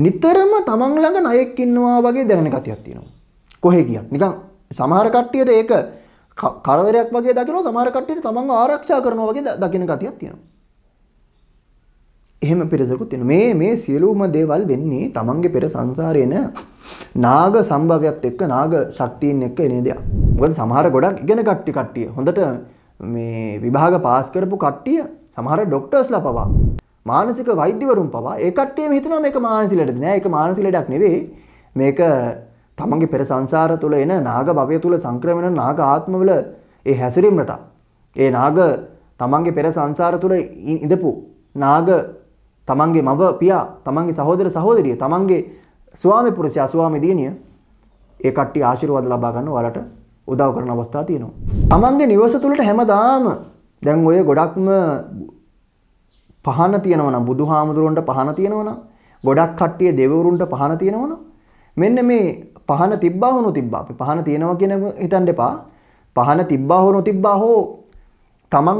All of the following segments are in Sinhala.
නිතරම තමන් ළඟ ණයෙක් ඉන්නවා වගේ දැනෙන ගතියක් තියෙනවා. කොහේ ගියත් නිකන් සමහර කට්ටියට ඒක කරදරයක් වගේ දකිනවා සමහර කට්ටියට තමන්ව ආරක්ෂා කරනවා වගේ දකින ගතියක් තියෙනවා. එහෙම පිරිසකුත් තියෙනවා. මේ මේ සියලුම දේවල් වෙන්නේ තමන්ගේ පෙර සංසාරේ න නාග සම්භවයත් එක්ක නාග ශක්තියින් එක්ක එන දෙයක්. මොකද සමහර ගොඩක් ඉගෙන කට්ටි කට්ටිය හොඳට මේ විභාග පාස් කරපු කට්ටිය සමහර ඩොක්ටර්ස්ලා පවා මානසික වෛද්‍යවරුන් පවා ඒ කට්ටියම හිතනවා මේක මානසික ලෙඩද නෑ ඒක මානසික ලෙඩක් නෙවෙයි මේක තමන්ගේ පෙර සංසාර තුළ එන නාග භවය තුළ සංක්‍රමණ නාග ආත්මවල ඒ හැසිරීමට ඒ නාග තමන්ගේ පෙර සංසාර තුළ ඉඳපු නාග තමන්ගේ මව පියා තමන්ගේ සහෝදර සහෝදරිය තමන්ගේ ස්වාමි පුරුෂයා ස්වාමි දියණිය ඒ කට්ටිය ආශිර්වාද ලබා ගන්න ඔයාලට උදව් කරන අවස්ථා තියෙනවා. තමන්ගේ නිවස තුළට හැමදාම දැන් ඔය ගොඩක්ම පහන තියෙනවනම් බුදුහාමුදුරන්ට පහන තියෙනවනම් ගොඩක් කට්ටිය දෙවිවරුන්ට පහන තියෙනවනම් මෙන්න මේ පහන තිබ්බා හෝ නොතිබ්බා අපි පහන තියෙනවා කියන හිතන්න එපා පහන තිබ්බා හෝ නොතිබ්බා හෝ තමන්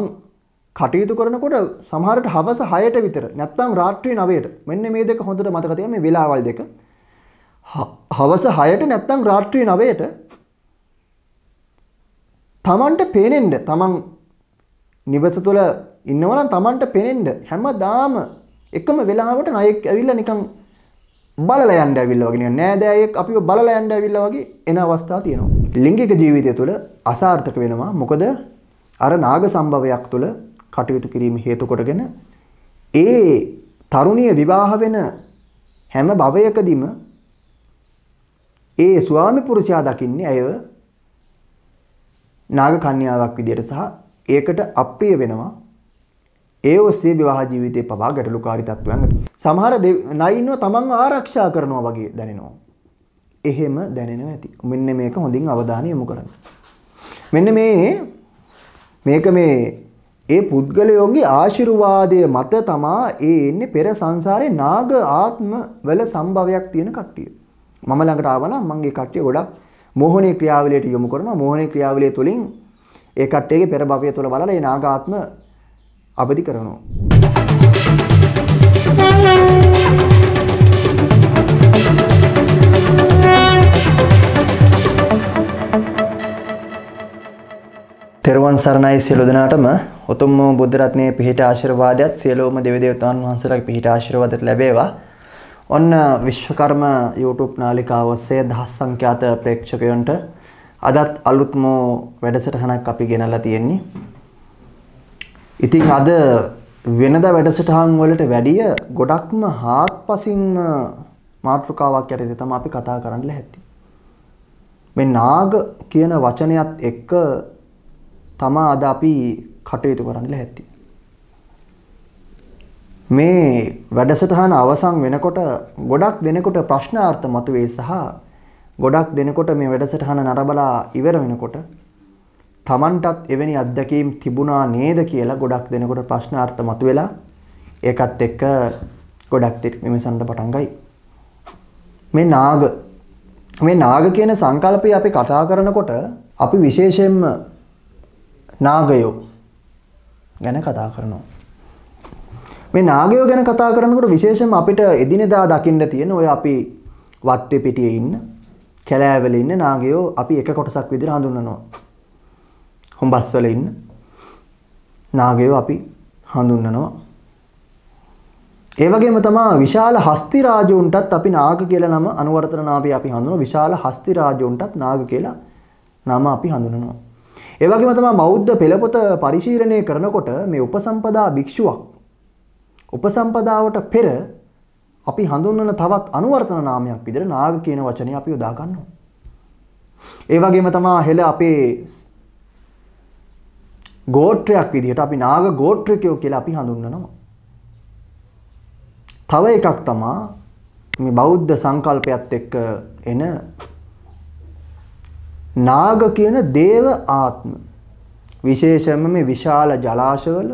කටයුතු කරනකොට සමහරට හවස 6ට විතර නැත්නම් රාත්‍රී 9ට මෙන්න මේ දෙක හොඳට මතක තියාගන්න මේ වෙලාවල් දෙක හවස 6ට නැත්නම් රාත්‍රී 9ට තමන්ට පේනෙන්න තමන් නිවස තුළ ඉන්නවනම් Tamanට පෙනෙන්න හැමදාම එකම වෙලාවට ණයෙක් ඇවිල්ලා නිකන් බලලා යන්න ඇවිල්ලා වගේ නිකන් නෑදෑයෙක් අපිව බලලා යන්න ඇවිල්ලා වගේ එන අවස්ථා තියෙනවා. ලිංගික ජීවිතය තුළ අසාර්ථක වෙනවා. මොකද අර නාග සම්භවයක් තුළ කටයුතු කිරීම හේතු කොටගෙන ඒ තරුණිය විවාහ වෙන හැම භවයකදීම ඒ ස්වාමි පුරුෂයා දකින්නේ ඇයව නාග කන්‍යාවක් විදියට සහ ඒකට අප්‍රිය වෙනවා ඒ ඔස්සේ විවාහ ජීවිතේ පවා ගැටලුකාරී තත්ත්වයන් සමහර නයින්ව තමන් ආරක්ෂා කරනවා වගේ දැනෙනවා. එහෙම දැනෙනවා ඇති. මෙන්න මේක හොඳින් අවධානය යොමු කරන්න. මෙන්න මේ මේක මේ ඒ පුද්ගලයෝන්ගේ ආශිර්වාදය මත තමා ඒ එන්නේ පෙර සංසාරේ නාග ආත්ම වල සම්භවයක් තියෙන කට්ටිය. මම ළඟට ආවා නම් මම ඒ කට්ටිය ගොඩක් මෝහණේ ක්‍රියාවලියට යොමු කරනවා. මෝහණේ ක්‍රියාවලිය තුළින් ඒ කට්ටියගේ පෙර භවය තුළ බලලා ඒ නාග ආත්ම අවදි කරනවා. තෙරුවන් සරණයි සියලු දෙනාටම උතුම් වූ බුද්ධ රත්නයේ පිහිට ආශිර්වාදයත් සියලුම දෙවිදේවතාවුන් වහන්සේලාගේ පිහිට ආශිර්වාදත් ලැබේවා. ඔන්න විශ්වකර්ම YouTube නාලිකාව ඔස්සේ දහස් සංඛ්‍යාත ප්‍රේක්ෂකයන්ට අදත් අලුත්ම වැඩසටහනක් අපි ගෙනල්ලා තියෙන්නේ. ඉතින් අද වෙනද වැඩසටහන් වලට වැඩිය ගොඩක්ම හාත් පසින්ම මාතෘකාවක් යටතේ තම අපි කතා කරන්න හැත්ති. මේ නාග කියන වචනයත් එක්ක තමා අද අපි කටයුතු කරන්න හැත්ති. මේ වැඩසටහන අවසන් වෙනකොට ගොඩක් දෙනකොට ප්‍රශ්නාර්ථ මතුවේ සහ ගොඩක් දෙනකොට මේ වැඩසටහන නරබලා ඉවර වෙනකොට Tamanටත් එවැනි අත්දැකීම් තිබුණා නේද කියලා ගොඩක් දෙනකොට ප්‍රශ්නාර්ථ මතුවෙලා ඒකත් එක්ක ගොඩක් දෙනෙක් විමසන්න පටන් ගයි. මේ නාග මේ නාග කියන සංකල්පය අපි කතා කරනකොට අපි විශේෂයෙන්ම නාගයෝ ගැන කතා කරනවා. මේ නාගයෝ ගැන කතා කරනකොට විශේෂයෙන්ම අපිට එදිනෙදා දකින්න තියෙන ඔය අපි වත්තේ පිටියේ ඉන්න කැලෑවල ඉන්න නාගයෝ අපි එක කොටසක් විදිහට හඳුන්වනවා. හොඹස් වල ඉන්න නාගයෝ අපි හඳුන්වනවා. ඒ වගේම තමා විශාල හස්ති රාජුන්ටත් අපි නාග කියලා නම අනුවර්තන නාමය අපි හඳුනනවා. විශාල හස්ති රාජුන්ටත් නාග කියලා නම අපි හඳුනනවා. ඒ වගේම තමා බෞද්ධ පෙළපොත පරිශීලනය කරනකොට මේ උපසම්පදා භික්ෂුවක් උපසම්පදාවට පෙර අපි හඳුන්වන තවත් අනුවර්තන නාමයක් විදිහට නාග කියන වචනේ අපි යොදා ගන්නවා. ඒ වගේම තමා හෙළ අපේ ගෝත්‍රයක් විදිහට අපි නාග ගෝත්‍රිකයෝ කියලා අපි හඳුන්වනවා. තව එකක් තමා මේ බෞද්ධ සංකල්පයත් එක්ක එන නාග කියන දේව ආත්ම විශේෂයෙන්ම මේ විශාල ජලාශවල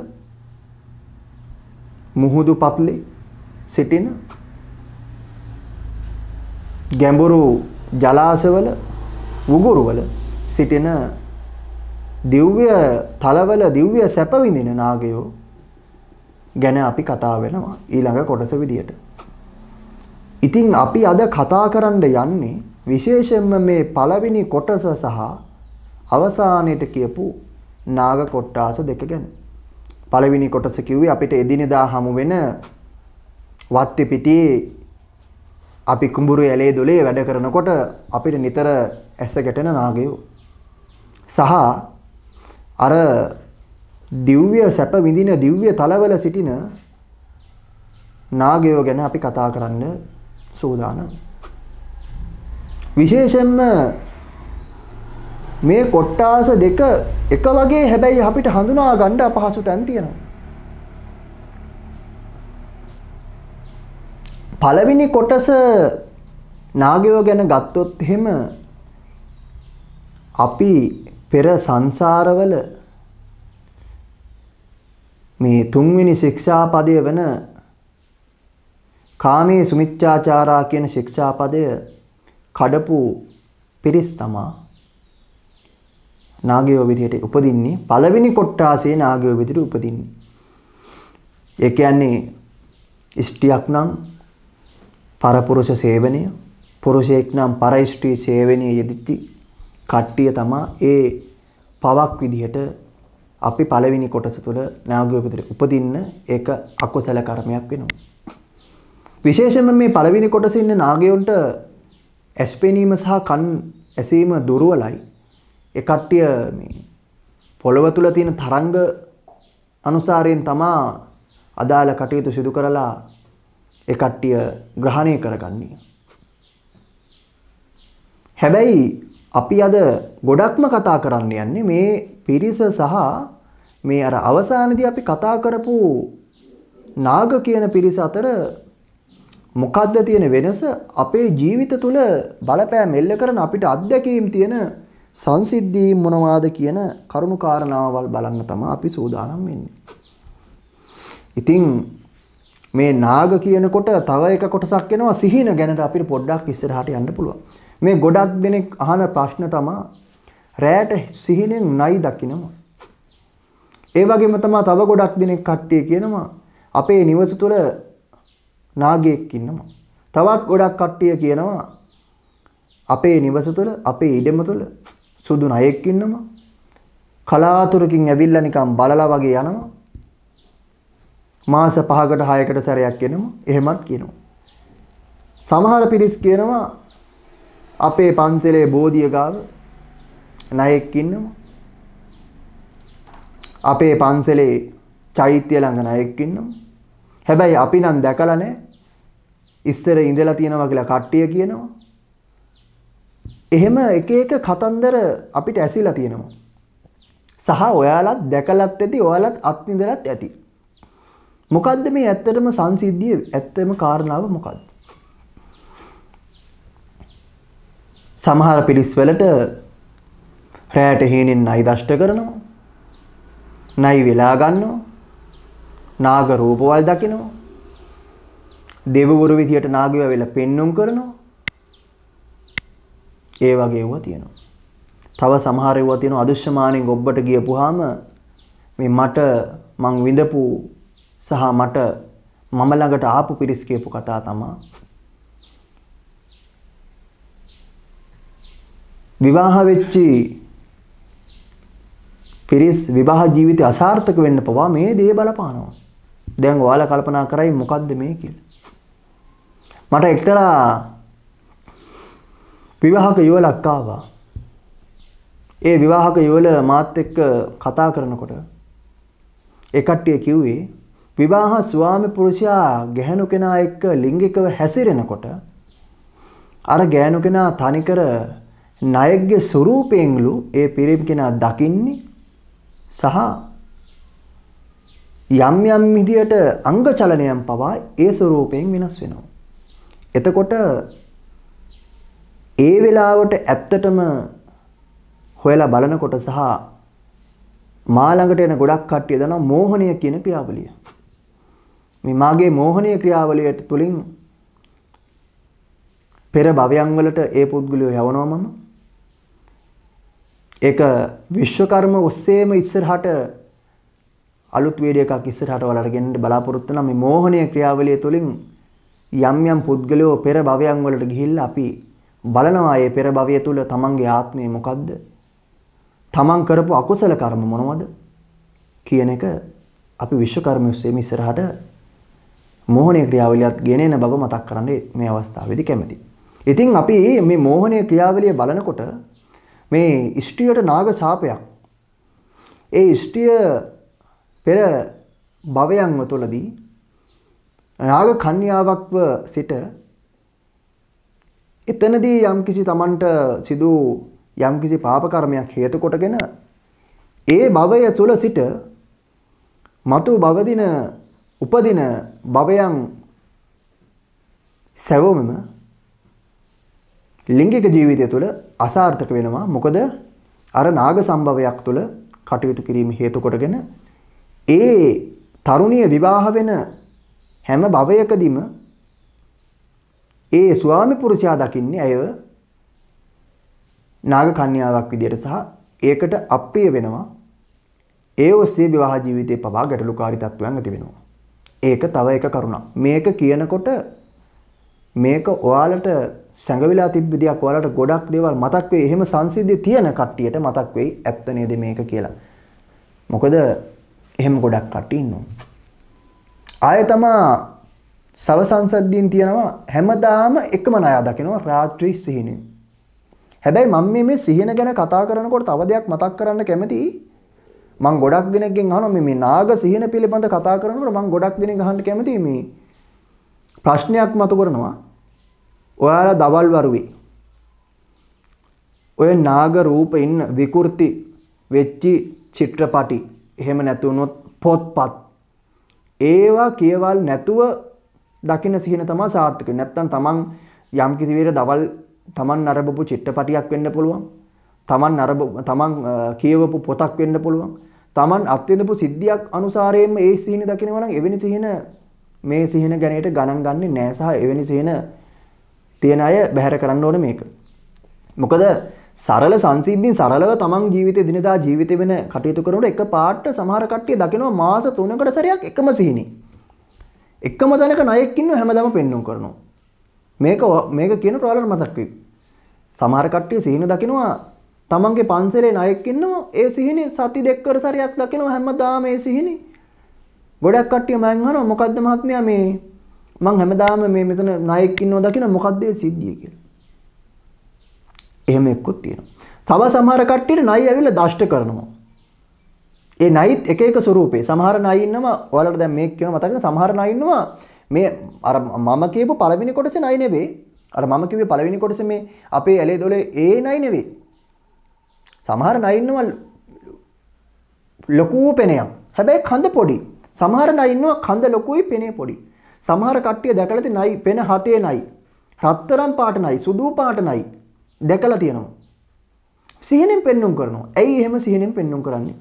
මුහුදු පත්ලි සිටින ගැඹුරු ජලාශවල උගුරුවල සිටින දිව්‍ය තලවල දිව්‍ය සැප විඳින නාගයෝ ගැන අපි කතා වෙනවා ඊළඟ කොටස විදියට. ඉතින් අපි අද කතා කරන්න යන්නේ විශේෂයෙන්ම මේ පළවෙනි කොටස සහ අවසානයේට කියපු නාග කොටාස දෙක ගැන. පළවෙනි කොටස කිව්වේ අපිට එදිනෙදා හමු වෙන වත්ති පිටියේ අපි කුඹුරු ඇලේ දොලේ වැඩ කරනකොට අපිට නිතර ඇස ගැටෙන නාගයෝ. සහ අර දිව්‍ය සැප විඳින දිව්‍ය තලවල සිටින නාගයෝ ගැන අපි කතා කරන්න සූදානම්. විශේෂයෙන්ම මේ කොට්ටාස දෙක එක වගේ හැබැයි අපිට හඳුනා ගන්න අපහසු තැන් තියෙනවා. පළවෙනි කොටස නාගයෝ ගැන ගත්තොත් එහෙම අපි පෙර සංසාරවල මේ තුන්වෙනි ශික්ෂාපදය වෙන කාමයේ සුමිච්ඡාචාරා කියන ශික්ෂාපදය කඩපු පිරිස් තමා නාගයෝ විදිහට උපදින්නේ පළවෙනි කොට්ටාසේ නාගයෝ විදිහට උපදින්නේ. ඒ කියන්නේ ඉෂ්ටියක් නම් පරපුරුෂ සේවනය, පුරුෂයෙක් නම් පරයිෂ්ටි සේවනයේ යෙදිති කට්ටිය තමා ඒ පවක් විදිහට අපි පළවෙනි කොටස තුළ නාගෝපිතට උපදින්න ඒක අකුසල කර්මයක් වෙනවා. විශේෂයෙන්ම මේ පළවෙනි කොටසේ ඉන්න නාගයොන්ට ඇස්පෙනීම සහ කන් ඇසීම දුර්වලයි. ඒ කට්ටිය මේ පොළව තුල තියෙන තරංග අනුසාරයෙන් තමා අදාළ කටයුතු සිදු කරලා ඒ කට්ටිය ග්‍රහණය කරගන්නේ. හැබැයි අපි අද ගොඩක්ම කතා කරන්න යන්නේ මේ පිරිස සහ මේ අර අවසානයේදී අපි කතා කරපු නාග කියන පිරිස අතර මොකද්ද තියෙන වෙනස අපේ ජීවිත තුළ බලපෑම් එල්ල කරන අපිට අත්දැකීම් තියෙන සංසිද්ධී මොනවාද කියන කරුණු කාරණාවල් බලන්න තමයි අපි සූදානම් වෙන්නේ. ඉතින් මේ නාග කියනකොට තව එක කොටසක් එනවා සිහින ගැනට අපිට පොඩ්ඩක් ඉස්සරහට යන්න පුළුවන්. මේ ගොඩක් දෙනෙක් අහන ප්‍රශ්න තමා රෑට සිහිනෙන් නයි දකිනවා. ඒ වගේම තමා තව ගොඩක් දෙනෙක් කට්ටිය කියනවා අපේ නිවස තුළ නාගයෙක් ඉන්නවා. තවත් ගොඩක් කට්ටිය කියනවා අපේ නිවස තුළ අපේ ඉඩම තුළ සුදු නයෙක් ඉන්නවා. කලාතුරකින් ඇවිල්ලා නිකන් බලලා වගේ යනවා. මාස 5කට 6කට සැරයක් එනවා. එහෙමත් කියනවා. සමහර පිරිස් කියනවා අපේ පන්සලේ බෝධිය ගාව ණයෙක් ඉන්නවා. අපේ පන්සලේ චෛත්‍ය ළඟ ණයෙක් ඉන්නවා. හැබැයි අපි නම් දැකලා නැහැ. ඉස්සර ඉඳලා තියෙනවා කියලා කට්ටිය කියනවා. එහෙම එක එක කතන්දර අපිට ඇසිලා තියෙනවා. සහ ඔයාලත් දැකලත් ඇති ඔයාලත් අත්විඳලත් ඇති. මොකද්ද මේ ඇත්තටම සංසිද්ධිය ඇත්තම කාරණාව මොකද්ද? සමහර පිරිස්වලට රෑට හීනෙන් නයි දෂ්ට කරනවා. නයි වෙලා ගන්නවා. නාග රූපවල් දකිනවා. දෙවවරු විදියට නාගයෝ වෙලා පෙන්눔 කරනවා. ඒ වගේ ඒවා තියෙනවා. තව සමහර ඒවා තියෙනවා අදෘශ්‍යමානෙන් ගොබ්බට ගියපුවාම මේ මට මං විඳපු සහ මට මම ළඟට ආපු පිරිස් කියපු කතා තමයි විවාහ වෙච්චි පිරිස් විවාහ ජීවිතය අසාර්ථක වෙන්න පවා මේ දේ බලපානවා. දැන් ඔයාලා කල්පනා කරයි මොකද්ද මේ කියලා. මට එක්තරා විවාහක යුවලක් ආවා. ඒ විවාහක යුවල මාත් එක්ක කතා කරනකොට ඒ කට්ටිය කිව්වේ විවාහ ස්වාමි පුරුෂයා ගැහණු කෙනා එක්ක ලිංගිකව හැසිරෙනකොට අර ගෑනු කෙනා තනිකර ණයෙක්ගේ ස්වરૂපයෙන්ලු ඒ පිරිම් කෙනා දකින්නේ සහ යම් යම් විදියට අංග චලනයන් පවා ඒ ස්වરૂපයෙන් වෙනස් වෙනවා. එතකොට ඒ වෙලාවට ඇත්තටම හොයලා බලනකොට සහ මා ළඟට එන ගොඩක් කට්ටිය දන්නා මෝහණය කියන ක්‍රියාවලිය. මේ මාගේ මෝහණය ක්‍රියාවලියට තුලින් පෙර භවයන් වලට ඒ පුද්ගලයා යවනවා මම ඒක විශ්වකර්ම ඔස්සේම ඉස්සරහට අලුත් වීඩියෝ එකක් ඉස්සරහට වලට බලාපොරොත්තු නම් මේ මෝහණීය ක්‍රියාවලිය තුළින් යම් යම් පුද්ගලයෝ පෙර භවයන් වලට ගිහිල්ලා අපි බලනවා මේ පෙර භවය තුළ තමන්ගේ ආත්මය මොකද්ද? තමන් කරපු අකුසල කර්ම මොනවද? කියන එක අපි විශ්වකර්ම ඔස්සේම ඉස්සරහට මෝහණීය ක්‍රියාවලියත් ගෙනෙන බව මතක් කරන්නේ මේ අවස්ථාවේදී කැමැති. ඉතින් අපි මේ මෝහණීය ක්‍රියාවලිය බලනකොට මේ ඉෂ්ටියට නාග සාපයක්. ඒ ඉෂ්ටිය පෙර භවයන්ව තුළදී නාග කන්‍යාවක්ව සිට එතනදී යම්කිසි තමන්ට සිදු යම්කිසි පාප කර්මයක් හේතු කොටගෙන ඒ භවය තුළ සිට මතු භවදින උපදින භවයන් සැවොමම ලිංගික ජීවිතය තුළ අසාර්ථක වෙනවා මොකද අර නාග සම්භවයක් තුළ කටයුතු කිරීම හේතු කොටගෙන ඒ තරුණිය විවාහ වෙන හැම භවයකදීම ඒ ස්වාමි පුරුෂයා දකින්නේ ඇයව නාග කන්‍යාවක් විදියට සහ ඒකට අප්‍රිය වෙනවා ඒ ඔස්සේ විවාහ ජීවිතේ පවා ගැටලුකාරී තත්ත්වයන් ඇති වෙනවා ඒක තව එක කරුණක් මේක කියනකොට මේක ඔයාලට සැඟවිලා තිබ්බ දෙයක් ඔයාලට ගොඩක් දේවල් මතක් වෙයි. එහෙම සංසිද්ධිය තියෙන කට්ටියට මතක් වෙයි ඇත්ත නේද මේක කියලා. මොකද එහෙම ගොඩක් කට්ටිය ඉන්නවා. ආයෙ තමා සව සංසද්ධියෙන් තියෙනවා හැමදාම එකම ණය දකිනවා රාත්‍රී සිහිනෙන්. හැබැයි මම මේ මේ සිහින ගැන කතා කරනකොට තව දෙයක් මතක් කරන්න කැමතියි. මම ගොඩක් දිනකින් අහනවා මේ මේ නාග සිහින පිළිබඳ කතා කරනකොට මම ගොඩක් දිනකින් අහන්න කැමතියි මේ ප්‍රශ්නයක් මතු කරනවා. ඔයාලා දවල් වරුවේ ඔය නාග රූප ඉන්න විකෘති වෙච්චි චිත්‍රපටි එහෙම නැතුනොත් පොත්පත් ඒවා කියවල් නැතුව දකින සිහින තමා සාර්ථක නැත්තම් තමන් යම් කිසිවේර දවල් තමන් නරබපු චිත්‍රපටියක් වෙන්න පුළුවන් තමන් නරබ තමන් කියවපු පොතක් වෙන්න පුළුවන් තමන් අත්වෙනපු සිද්ධියක් අනුසාරයෙන්ම ඒ සිහින දකිනවා නම් එවැනි සිහින මේ සිහින ගැනීමට ගණන් ගන්නේ නැහැ සහ එවැනි සිහින තියෙන අය බැහැර කරන්න ඕන මේක. මොකද සරල සංසිද්ධින් සරලව තමන් ජීවිතේ දිනදා ජීවිතේ වෙන කටයුතු කරනකොට එක පාට සමහර කට්ටිය දකිනවා මාස 3කට සැරයක් එකම සීනි. එකම තැනක ණයෙක් ඉන්නව හැමදාම පෙන්නුම් කරනවා. මේක මේක කියන ප්‍රවලන මතක් වෙයි. සමහර කට්ටිය සීන දකිනවා තමන්ගේ පන්සලේ ණයෙක් ඉන්නවා ඒ සීනි සති දෙකකට සැරයක් දකිනවා හැමදාම ඒ සීනි. ගොඩක් කට්ටිය මම අහනවා මොකද්ද මහත්මයා මේ මං හැමදාම මේ මෙතන නායක ඉන්නවා දකින මොකද්ද ඒ සිද්ධිය කියලා. එහෙම එක්කුත් තියෙනවා. සබ සමහර කට්ටියට නයි ඇවිල්ලා දෂ්ට කරනවා. ඒ නයිත් එක එක ස්වරූපේ සමහර නයි ඉන්නවා ඔයාලට දැන් මේක කියන මතකද සමහර නයි ඉන්නවා මේ අර මම කියපු පළවෙනි කොටසේ නයි නෙවෙයි අර මම කිව්වේ පළවෙනි කොටස මේ අපේ ඇලේ දොලේ ඒ නයි නෙවෙයි. සමහර නයි ඉන්නවා ලොකු පෙනයක්. හැබැයි කඳ පොඩි. සමහර නයි ඉන්නවා කඳ ලොකුයි පෙනේ පොඩි. සමහර කට්ටිය දැකලා තියෙන නයි පෙන හතේ නයි. රත්තරන් පාට නයි, සුදු පාට නයි දැකලා තියෙනවා. සිහිනෙන් පෙන්눔 කරනවා. ඇයි එහෙම සිහිනෙන් පෙන්눔 කරන්නේ?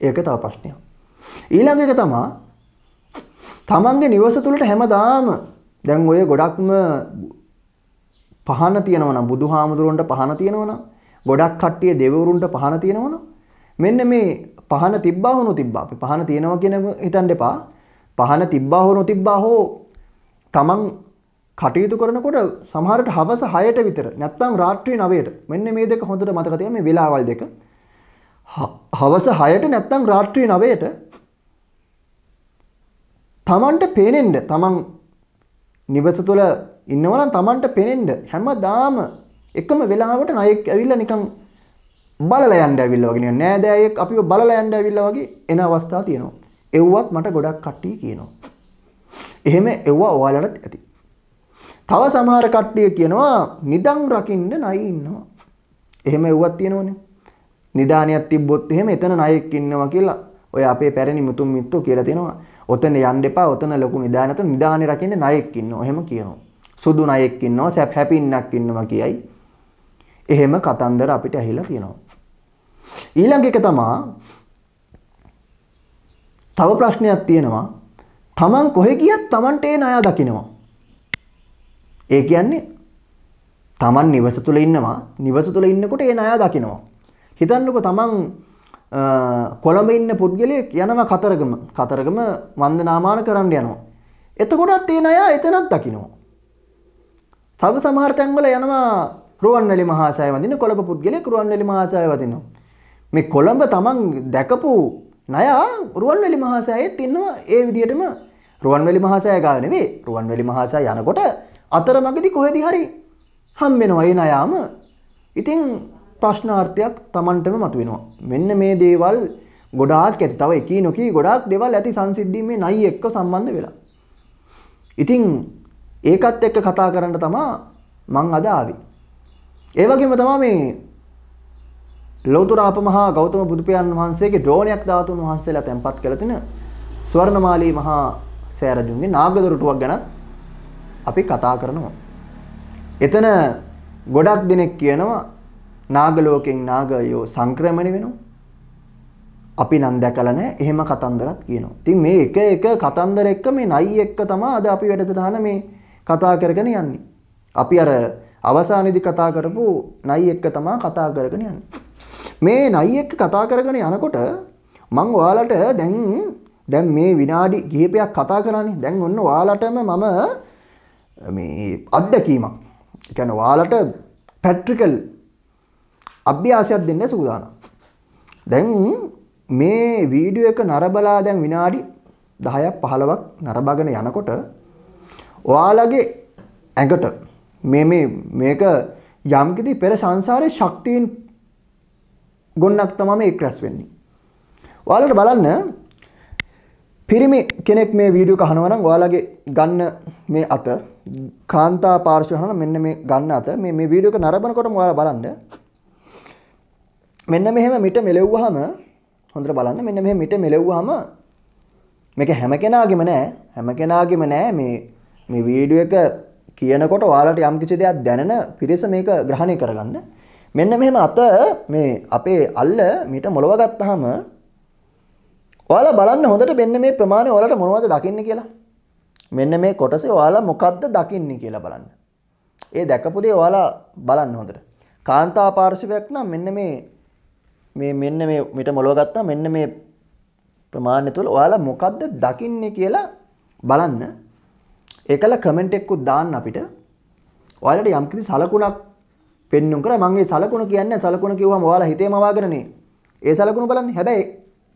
ඒක තව ප්‍රශ්නයක්. ඊළඟ එක තමයි තමන්ගේ නිවස තුළට හැමදාම දැන් ඔය ගොඩක්ම පහන තියෙනවනම් බුදුහාමුදුරන්ට පහන තියෙනවනම් ගොඩක් කට්ටිය දෙවිවරුන්ට පහන තියෙනවනම් මෙන්න මේ පහන තිබ්බා වුණු තිබ්බා අපි පහන තියෙනවා කියන හිතන්න එපා පහන තිබ්බා හෝ නොතිබ්බා හෝ තමන් කටයුතු කරනකොට සමහරට හවස 6ට විතර නැත්නම් රාත්‍රී 9ට මෙන්න මේ දෙක හොඳට මතක තියාගන්න මේ වෙලාවල් දෙක හවස 6ට නැත්නම් රාත්‍රී 9ට තමන්ට පේනෙන්න තමන් නිවස තුළ ඉන්නවා නම් තමන්ට පේනෙන්න හැමදාම එකම වෙලාවට ණයෙක් ඇවිල්ලා නිකන් බලලා යන්න ඇවිල්ලා වගේ නේද? නෑදෑයෙක් අපිව බලලා යන්න ඇවිල්ලා වගේ එන අවස්ථා තියෙනවා. එව්වත් මට ගොඩක් කට්ටිය කියනවා. එහෙම එව්වා ඔයාලටත් ඇති. තව සමහර කට්ටිය කියනවා නිදන් රකින්න ණය ඉන්නවා. එහෙම එව්වක් තියෙනවනේ. නිදානියක් තිබ්බොත් එහෙම එතන ණයෙක් ඉන්නවා කියලා ඔය අපේ පැරණි මුතුන් මිත්තෝ කියලා තියෙනවා. ඔතන යන්න එපා. ඔතන ලොකු නිදානත නිදානි රකින්න ණයෙක් ඉන්නවා. එහෙම කියනවා. සුදු ණයෙක් ඉන්නවා, සැප් හැපින්නක් ඉන්නවා කියයි. එහෙම කතන්දර අපිට ඇහිලා තියෙනවා. ඊළඟ එක තමයි තව ප්‍රශ්නයක් තියෙනවා. තමන් කොහෙ ගියත් තමන්ට එන අය දකිනවා. ඒ කියන්නේ තමන් නිවස තුල ඉන්නවා. නිවස තුල ඉන්නකොට එන අය දකිනවා. හිතන්නකෝ තමන් කොළඹ ඉන්න පුද්ගලයෙක් යනවා කතරගම. කතරගම වන්දනාමාන කරන්න යනවා. එතකොටත් එන අය එතනත් දකිනවා. තව සමහර තැන්වල යනවා රුවන්වැලි මහා සෑය වඳින්න කොළඹ පුද්ගලයෙක් රුවන්වැලි මහා සෑය වඳිනවා. මේ කොළඹ තමන් දැකපු නයා රුවන්වැලි මහාසෑයෙත් ඉන්නවා ඒ විදිහටම රුවන්වැලි මහාසෑය ගාව නෙවෙයි රුවන්වැලි මහාසෑය යනකොට අතරමඟදී කොහෙදි හරි හම්බෙනවා ඒ නයාම. ඉතින් ප්‍රශ්නාර්ථයක් Tamanටම මතුවෙනවා. මෙන්න මේ දේවල් ගොඩාක් ඇති. තව එකී නොකී ගොඩාක් දේවල් ඇති සංසිද්ධිය මේ නයි එක්ක සම්බන්ධ වෙලා. ඉතින් ඒකත් එක්ක කතා කරන්න තමා මං අද ආවේ. ඒ වගේම තමා මේ ලෞතර අපමහා ගෞතම බුදුපියන් වහන්සේගේ ද්‍රෝණයක් ධාතුන් වහන්සේලා තැන්පත් කරලා තින ස්වර්ණමාලී මහා සෑරජුන්ගේ නාගදොරටුවක් ගැන අපි කතා කරනවා. එතන ගොඩක් දෙනෙක් කියනවා නාග ලෝකෙන් නාගයෝ සංක්‍රමණය වෙනවා. අපි නම් දැකලා නැහැ එහෙම කතන්දරත් කියනවා. ඉතින් මේ එක එක කතන්දර එක්ක මේ නයි එක්ක තමයි අද අපි වැඩසටහන මේ කතා කරගෙන යන්නේ. අපි අර අවසානයේදී කතා කරපු නයි එක්ක තමයි කතා කරගෙන යන්නේ. මේ නයි එක්ක කතා කරගෙන යනකොට මං ඔයාලට දැන් දැන් මේ විනාඩි කිහිපයක් කතා කරන්නේ දැන් ඔන්න ඔයාලටම මම මේ අත්දැකීමක්. ඒ කියන්නේ ඔයාලට පැට්‍රිකල් අභ්‍යාසයක් දෙන්න සූදානම්. දැන් මේ වීඩියෝ එක නරඹලා දැන් විනාඩි 10ක් 15ක් නරඹගෙන යනකොට ඔයාලගේ ඇඟට මේ මේ මේක යම්කිසි පෙර සංසාරේ ශක්තියින් ගොන්නක් තමයි මේ ක්‍රැෂ් වෙන්නේ. ඔයාලට බලන්න පිරිමි කෙනෙක් මේ වීඩියෝ එක අහනවා නම් ඔයාලගේ ගන්න මේ අත කාන්තා පාර්ශ්ව අහනවා මෙන්න මේ ගන්න අත මේ මේ වීඩියෝ එක නරඹනකොටම ඔයාලා බලන්න මෙන්න මෙහෙම මිට මෙලෙව්වහම හොඳට බලන්න මෙන්න මෙහෙම මිට මෙලෙව්වහම මේක හැම කෙනාගෙම නෑ හැම කෙනාගෙම නෑ මේ මේ වීඩියෝ එක කියනකොට ඔයාලට යම් කිසි දෙයක් දැනෙන පිරිස මේක ග්‍රහණය කරගන්න මෙන්න මෙහෙම අත මේ අපේ අල්ල මීට මොලව ගත්තාම ඔයාලා බලන්න හොඳට මෙන්න මේ ප්‍රමාණය ඔයාලට මොනවද දකින්නේ කියලා. මෙන්න මේ කොටසේ ඔයාලා මොකද්ද දකින්නේ කියලා බලන්න. ඒ දැකපු දේ ඔයාලා බලන්න හොඳට. කාන්තා පාර්ශවයක් නම් මෙන්න මේ මේ මෙන්න මේ මීට මොලව ගත්තා මෙන්න මේ ප්‍රමාණය තුළ ඔයාලා මොකද්ද දකින්නේ කියලා බලන්න. ඒකල කමෙන්ට් එකකුත් දාන්න අපිට. ඔයාලට යම්කිසි සලකුණක් පෙන්නුම් කරා මම ඒ සලකුණ කියන්නේ සලකුණ කිව්වම ඔයාලා හිතේම වාගෙන නේ. ඒ සලකුණ බලන්න. හැබැයි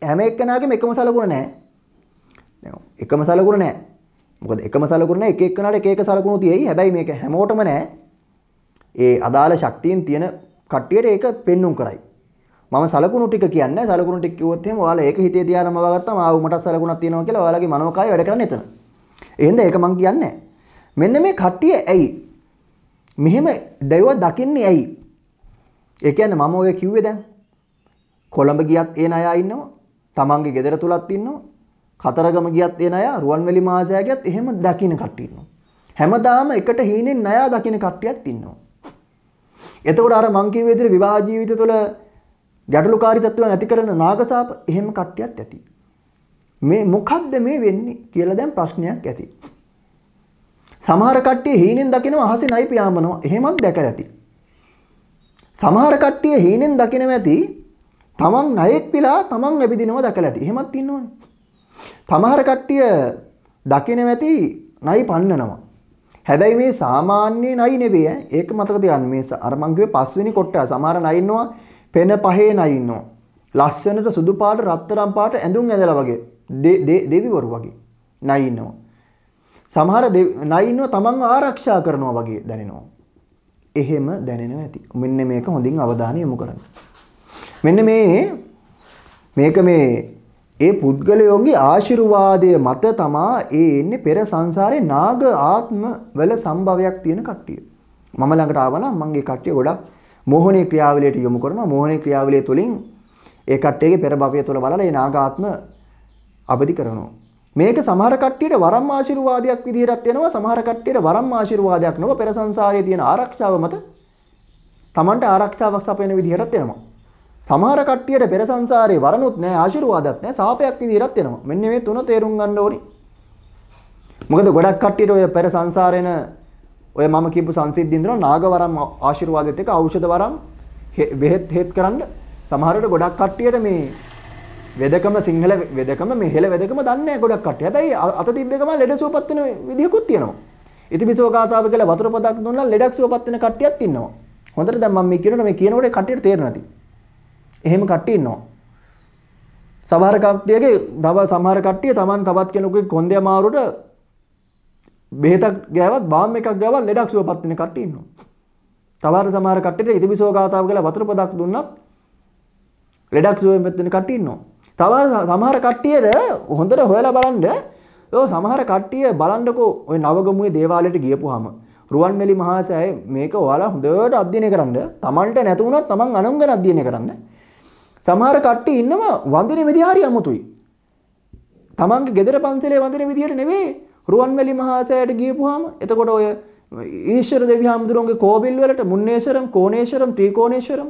හැම එක්කනාගෙම එකම සලකුණ නැහැ. එකම සලකුණ නැහැ. මොකද එකම සලකුණ නැහැ. එක එක්කනාට එක එක සලකුණු තියෙයි. හැබැයි මේක හැමෝටම නැහැ. ඒ අදාළ ශක්තියින් තියෙන කට්ටියට ඒක පෙන්නුම් කරයි. මම සලකුණු ටික කියන්නේ සලකුණු ටික කිව්වොත් එහෙම ඔයාලා ඒක හිතේ තියාගෙන මවා ගත්තාම ආ උමටත් සලකුණක් තියෙනවා කියලා ඔයාලගේ මනෝකාය වැඩ කරන්නේ එතන. එහෙනම් ඒක මං කියන්නේ. මෙන්න මේ කට්ටිය ඇයි මෙහෙම දැයුවා දකින්නේ ඇයි? ඒ කියන්නේ මම ඔය කිව්වේ දැන් කොළඹ ගියත් එන අය ඉන්නවා. තමන්ගේ ගෙදර තුලත් ඉන්නවා. කතරගම ගියත් එන අය, රුවන්වැලි මාසය ගියත් එහෙම දකින්න කට්ටිය ඉන්නවා. හැමදාම එකට හීනෙන් ණයා දකින්න කට්ටියක් ඉන්නවා. එතකොට අර මං කිව්වේ විදිහට විවාහ ජීවිත තුළ ගැටලුකාරී තත්ත්වයන් ඇති කරන නාගසාප එහෙම කට්ටියක් ඇති. මේ මොකද්ද මේ වෙන්නේ කියලා දැන් ප්‍රශ්නයක් ඇති. සමහර කට්ටිය හීනෙන් දකිනවා අහසේ නයි පියාඹනවා. එහෙමත් දැකලා ඇති. සමහර කට්ටිය හීනෙන් දකිනවා ඇති. තමන් ණයෙක් පිලා තමන් ඇවිදිනවා දැකලා ඇති. එහෙමත් ඉන්නවනේ. සමහර කට්ටිය දකිනවා ඇති නයි පන්නනවා. හැබැයි මේ සාමාන්‍ය නයි නෙවෙයි ඈ. ඒක මතක තියාගන්න මේ අර මං කිව්වේ පස්වෙනි කොටය. සමහර නයි ඉන්නවා පෙන පහේ නයි ඉන්නවා. ලස්සනට සුදු පාට රත්තරන් පාට ඇඳුම් ඇඳලා වගේ දෙවිවරු වගේ නයි ඉන්නවා. සමහර නයින්ව තමන් ආරක්ෂා කරනවා වගේ දැනෙනවා. එහෙම දැනෙනවා ඇති. මෙන්න මේක හොඳින් අවධානය යොමු කරන්න. මෙන්න මේ මේක මේ ඒ පුද්ගලයෝගේ ආශිර්වාදය මත තමා ඒ එන්නේ පෙර සංසාරේ නාග ආත්ම වල සම්භවයක් තියෙන කට්ටිය. මම ළඟට ආවා නම් මම ඒ කට්ටිය ගොඩක් මෝහණේ ක්‍රියාවලියට යොමු කරනවා. මෝහණේ ක්‍රියාවලිය තුළින් ඒ කට්ටියගේ පෙර භවය තුළ බලලා ඒ නාග ආත්ම අවදි කරනවා. මේක සමහර කට්ටියට වරම් ආශිර්වාදයක් විදිහටත් එනවා සමහර කට්ටියට වරම් ආශිර්වාදයක් නොව පෙර සංසාරයේ තියෙන ආරක්ෂාව මත Tamanට ආරක්ෂාවක් සපයන විදිහටත් එනවා. සමහර කට්ටියට පෙර සංසාරේ වරණුත් නැහැ ආශිර්වාදයක් නැහැ සාපයක් විදිහටත් එනවා. මෙන්න මේ තුන තේරුම් ගන්න ඕනේ. මොකද ගොඩක් කට්ටියට ඔය පෙර සංසාරේන ඔය මම කියපු සංසිද්ධින් දෙනවා නාගවරම් ආශිර්වාදෙත් එක ඖෂධ වරම් බෙහෙත් හේත් කරන්න සමහරවිට ගොඩක් කට්ටියට මේ වෙදකම සිංහල වෙදකම මෙහෙල වෙදකම දන්නේ ගොඩක් කට්ටිය. හැබැයි අත තිබ්බ එකම ලෙඩ සුවපත් වෙන විදිහකුත් තියෙනවා. ඉතිපිසෝ ගාතාව කියලා වතුර පොදක් දුන්නා ලෙඩක් සුවපත් වෙන කට්ටියක් ඉන්නවා. හොඳට දැන් මම මේ කියනකොට මේ කියනකොට කට්ටියට තේරෙන්නේ නැති. එහෙම කට්ටිය ඉන්නවා. සමහර කට්ටියගේ තව සමහර කට්ටිය Taman තවත් කෙනෙකුගේ කොන්දේ අමාරුවට බෙහෙතක් ගෑවත් බාම් එකක් ගෑවත් ලෙඩක් සුවපත් වෙන කට්ටිය ඉන්නවා. තවර සමහර කට්ටියට ඉතිපිසෝ ගාතාව කියලා වතුර පොදක් දුන්නත් ලෙඩක් සුවපත් වෙන කට්ටිය ඉන්නවා. තව සමහර කට්ටියට හොඳට හොයලා බලන්න ඔය සමහර කට්ටිය බලන්නකෝ ওই නවගමුවේ දේවාලයට ගියපුවාම රුවන්වැලි මහාසෑය මේක ඔයාලා හොඳට අධ්‍යයනය කරන්න. Tamanට නැති වුණත් Taman අනුන්ගෙන අධ්‍යයනය කරන්න. සමහර කට්ටිය ඉන්නවා වඳින විදිහ හරි අමුතුයි. Tamanගේ ගෙදර පන්සලේ වඳින විදිහට නෙවෙයි රුවන්වැලි මහාසෑයට ගියපුවාම එතකොට ඔය ඊශ්වර දෙවි හාමුදුරුවන්ගේ කෝවිල් වලට මුන්නේශ්වරම්, කෝණේශ්වරම්, ත්‍රිකෝණේශ්වරම්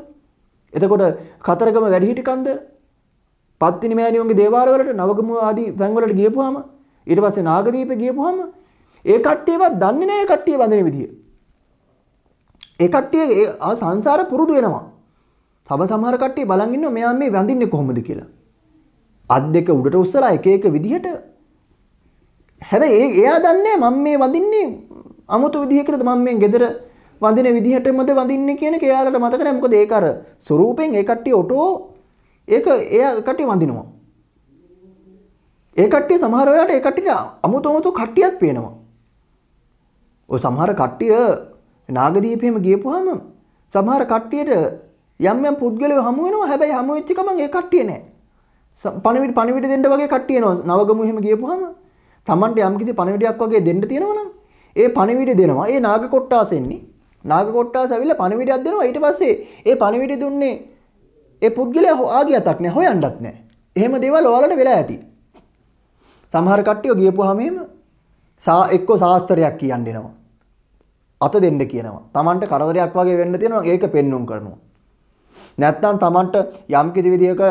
එතකොට කතරගම වැඩිහිටි කන්දර පත්තිනි මෑණියෝන්ගේ දේවාලවලට නවගමුව ආදී තැන්වලට ගියපුවාම ඊට පස්සේ නාගදීප ගියපුවාම ඒ කට්ටියවත් දන්නේ නැහැ කට්ටිය වඳින විදිය. ඒ කට්ටිය ඒ සංසාර පුරුදු වෙනවා. තව සමහර කට්ටිය බලන් ඉන්නවා මෙයා මේ වඳින්නේ කොහොමද කියලා. අත් දෙක උඩට උස්සලා එක එක විදිහට හැබැයි එයා දන්නේ මම මේ වඳින්නේ අමුතු විදිහකටද මම මේ ගෙදර වඳින විදිහටමද වඳින්නේ කියන එක එයාලට මතක නැහැ. මොකද ඒක අර ස්වරූපෙන් ඒ කට්ටිය ඔටෝ ඒක එයා කට්ටිය වඳිනවා. ඒ කට්ටිය සමහර වෙලාවට ඒ කට්ටියට අමුතුමතු කට්ටියක් පේනවා. ඔය සමහර කට්ටිය නාගදීපෙම ගියපුවාම සමහර කට්ටියට යම් යම් පුද්ගලයෝ හමු වෙනවා. හැබැයි හමු වෙච්ච ගමන් ඒ කට්ටිය නෑ. පණිවිඩ පණිවිඩ දෙන්න වගේ කට්ටිය එනවා. නවගමු එහෙම ගියපුවාම Tamanට යම් කිසි පණිවිඩයක් වගේ දෙන්න තියෙනවා නම් ඒ පණිවිඩය දෙනවා. ඒ නාග කොට්ටාස එන්නේ. නාග කොට්ටාස ඇවිල්ලා පණිවිඩයක් දෙනවා. ඊට පස්සේ ඒ පණිවිඩය දුන්නේ ඒ පුද්ගලයා හොයාගේ අතක් නෑ හොයන්නත් නෑ. එහෙම දේවල් ඔයාලට වෙලා ඇති. සමහර කට්ටියෝ ගියපුවාම එහෙම සා එක්ක සාස්ත්‍රයක් කියන්න එනවා. අත දෙන්න කියනවා. Tamanට කරදරයක් වගේ වෙන්න තියෙනවා ඒක පෙන්눔 කරනවා. නැත්නම් Tamanට යම් කිසි විදියක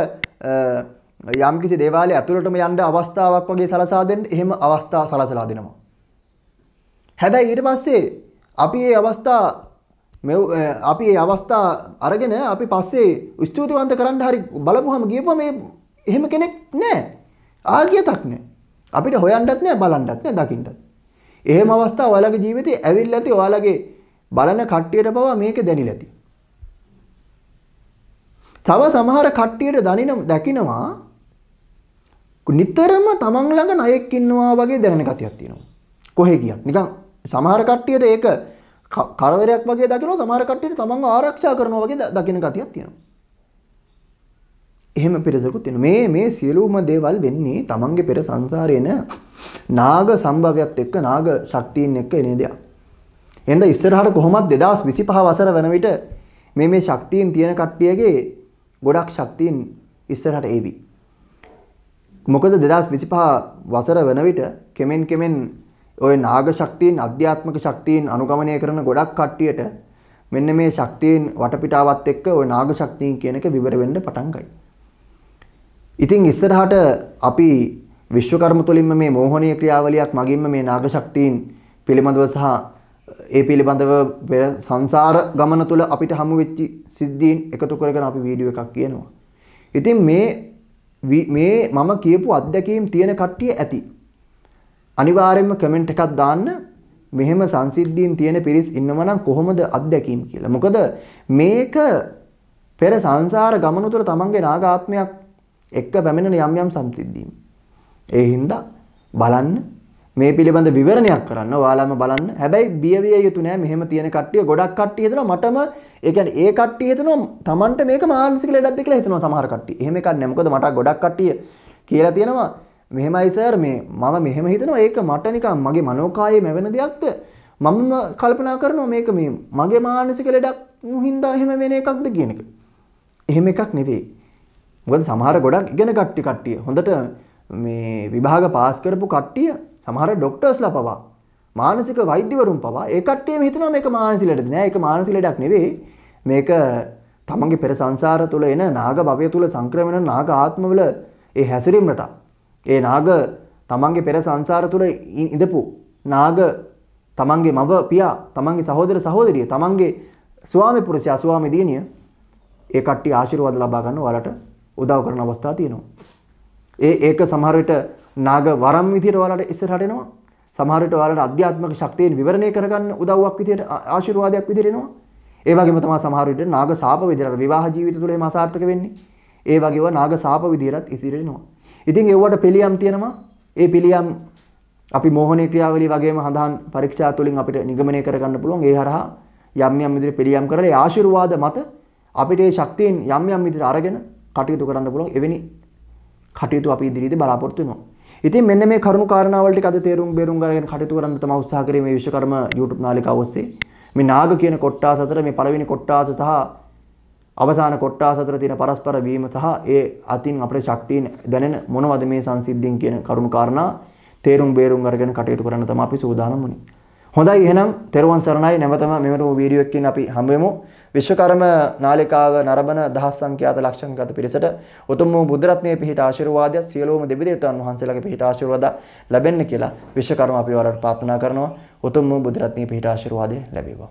යම් කිසි දේවාලය ඇතුළටම යන්න අවස්ථාවක් වගේ සලසා දෙන්න එහෙම අවස්ථා සලසලා දෙනවා. හැබැයි ඊට පස්සේ අපි මේ අවස්ථා මෙ අපි ඒ අවස්ථා අරගෙන අපි පස්සේ ස්තුතිවන්ත කරන්න හරි බලපුහම ගියපුවා මේ එහෙම කෙනෙක් නැහැ. ආගියතක් නැහැ. අපිට හොයන්නත් නැහැ බලන්නත් නැහැ දකින්නත්. එහෙම අවස්ථා ඔයාලගේ ජීවිතේ ඇවිල්ලා ඇති ඔයාලගේ බලන කට්ටියට පවා මේක දැනිලා ඇති. තව සමහර කට්ටියට දනින දකිනවා නිතරම තමන් ළඟ ණයෙක් ඉන්නවා වගේ දැනෙන ගතියක් තියෙනවා. කොහේ ගියත් නිකන් සමහර කට්ටියට ඒක කරදරයක් වගේ දකිනවා සමහර කට්ටියට තමන්ව ආරක්ෂා කරනවා වගේ දකින ගතියක් තියෙනවා. එහෙම පිරිසකුත් තියෙනවා. මේ මේ සියලුම දේවල් වෙන්නේ තමන්ගේ පෙර සංසාරේන නාග සම්භවයත් එක්ක නාග ශක්තියින් එක්ක එන දෙයක්. එහෙනම් ඉස්සරහට කොහොමද 2025 වසර වෙන විට මේ මේ ශක්තියින් තියෙන කට්ටියගේ ගොඩක් ශක්තියින් ඉස්සරහට ඒවි. මොකද 2025 වසර වෙන විට කෙමෙන් කෙමෙන් ওই නාග ශක්තියින් අධ්‍යාත්මික ශක්තියින් අනුගමනය කරන ගොඩක් කට්ටියට මෙන්න මේ ශක්තියින් වටපිටාවත් එක්ක ওই නාග ශක්තියින් කියන එක විවර වෙන්න පටන් ගයි. ඉතින් ඉස්සරහට අපි විශ්වකර්ම තුලින්ම මේ මෝහණීය ක්‍රියාවලියක් මගින්ම මේ නාග ශක්තියින් පිළිබඳව සහ ඒ පිළිබඳව සංසාර ගමන තුල අපිට හමු වෙච්ච සිද්ධීන් එකතු කරගෙන අපි වීඩියෝ එකක් කියනවා. ඉතින් මේ මේ මම කියපු අත්දැකීම් තියෙන කට්ටිය ඇති. අනිවාර්යයෙන්ම කමෙන්ට් එකක් දාන්න මෙහෙම සංසිද්ධීන් තියෙන පිරිස් ඉන්නවා නම් කොහොමද අත්දැකීම් කියලා. මොකද මේක පෙර සංසාර ගමන තුළ තමන්ගේ නාගාත්මයක් එක්ක පැමිණෙන යම් යම් සංසිද්ධීන්. ඒ හින්දා බලන්න මේ පිළිබඳ විවරණයක් කරන්න ඔයාලම බලන්න. හැබැයි බිය විය යුතු නෑ මෙහෙම තියෙන කට්ටිය ගොඩක් කට්ටිය හිතනවා මටම ඒ කියන්නේ ඒ කට්ටිය හිතනවා Tamanට මේක මානසික ලෙඩක්ද කියලා හිතනවා සමහර කට්ටිය. එහෙම එකක් නෑ. මොකද මට ගොඩක් කට්ටිය කියලා තියෙනවා මෙහෙමයි සර් මේ මම මෙහෙම හිතනවා ඒක මට නිකන් මගේ මනෝකායේ මැවෙන දෙයක්ද මම කල්පනා කරනවා මේක මේ මගේ මානසික ලෙඩක් හින්දා එහෙම වෙන එකක්ද කියන එක. එහෙම එකක් නෙවෙයි. මොකද සමහර ගොඩක් ඉගෙන කට්ටි කට්ටිය හොඳට මේ විභාග පාස් කරපු කට්ටිය සමහර ඩොක්ටර්ස්ලා පවා මානසික වෛද්‍යවරුන් පවා ඒ කට්ටියම හිතනවා මේක මානසික ලෙඩද නෑ ඒක මානසික ලෙඩක් නෙවෙයි මේක තමන්ගේ පෙර සංසාර තුළ එන නාග භවය තුළ සංක්‍රමණ නාග ආත්මවල ඒ හැසිරීමට ඒ නාග තමන්ගේ පෙර සංසාර තුළ ඉඳපු නාග තමන්ගේ මව පියා තමන්ගේ සහෝදර සහෝදරිය තමන්ගේ ස්වාමි පුරුෂයා ස්වාමි දිනිය ඒ කට්ටිය ආශිර්වාද ලබා ගන්න ඔයාලට උදව් කරන අවස්ථා තියෙනවා. ඒ ඒක සමහර විට නාග වරම් විදියට ඔයාලට ඉස්සරහට එනවා. සමහර විට ඔයාලට අධ්‍යාත්මික ශක්තියෙන් විවරණය කරගන්න උදව්වක් විදියට ආශිර්වාදයක් විදියට එනවා. ඒ වගේම තමයි සමහර විට නාග සාප විදියට විවාහ ජීවිත තුළ එහෙම අසාර්ථක වෙන්නේ. ඒ වගේව නාග සාප විදියටත් ඉතිරෙනවා. ඉතින් ඒවට පිළියම් තියෙනවා. ඒ පිළියම් අපි මෝහනීය ක්‍රියාවලිය වගේම හඳහන් පරීක්ෂා තුලින් අපිට නිගමනය කරගන්න පුළුවන්. ඒ හරහා යම් යම් විදිහට පිළියම් කරලා ඒ ආශිර්වාද මත අපිට ඒ ශක්තියෙන් යම් යම් විදිහට අරගෙන කටයුතු කරන්න පුළුවන්. එවැනි කටයුතු අපි ඉදිරියේදී බලාපොරොත්තු වෙනවා. ඉතින් මෙන්න මේ කරුණු කාරණාවල් ටික අද තේරුම් බේරුම් ගන්න කටයුතු කරන්න තමයි උත්සාහ කරේ මේ විශ්වකර්ම YouTube නාලිකාව ඔස්සේ. මේ නාග කියන කොට්ටාස අතර මේ පළවෙනි කොට්ටාස සහ අවසාන කොට්ටාස අතර තියෙන පරස්පර වීම සහ ඒ අතින් අපේ ශක්තියින් දැනෙන මොනවද මේ සංසිද්ධියෙන් කියන කරුණු කාරණා තේරුම් බේරුම් අරගෙන කටයුතු කරන්න තමයි අපි සූදානම් වුනේ. හොඳයි එහෙනම් තෙරුවන් සරණයි නැවතම මෙවර වීඩියෝ එකකින් අපි හමු වෙමු. විශ්වකර්ම නාලිකාව නරඹන දහස් සංඛ්‍යාත ලක්ෂංගත පිරිසට උතුම් වූ බුද්ධ රත්නයේ පිහිට ආශිර්වාදය සියලුම දෙවිදේවතාවුන් වහන්සේලාගේ පිහිට ආශිර්වාද ලැබෙන්න කියලා විශ්වකර්ම අපි වලට ප්‍රාර්ථනා කරනවා. උතුම් වූ බුද්ධ රත්නයේ පිහිට ආශිර්වාදය ලැබේවා.